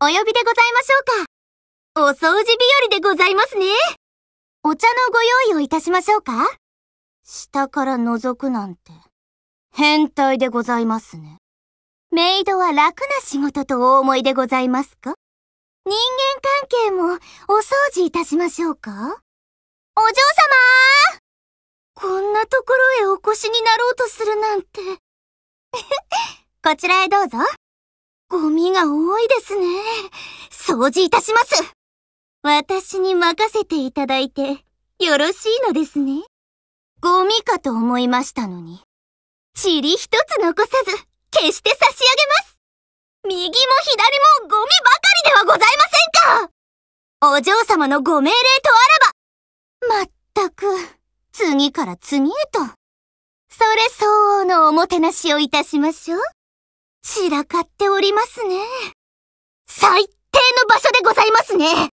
お呼びでございましょうか。お掃除日和でございますね。お茶のご用意をいたしましょうか下から覗くなんて、変態でございますね。メイドは楽な仕事とお思いでございますか人間関係もお掃除いたしましょうかお嬢様こんなところへお越しになろうとするなんて。こちらへどうぞ。ゴミが多いですね。掃除いたします。私に任せていただいてよろしいのですね。ゴミかと思いましたのに。塵一つ残さず、決して差し上げます。右も左もゴミばかりではございませんかお嬢様のご命令とあらば。まったく、次から次へと。それ相応のおもてなしをいたしましょう。散らかっておりますね。最低の場所でございますね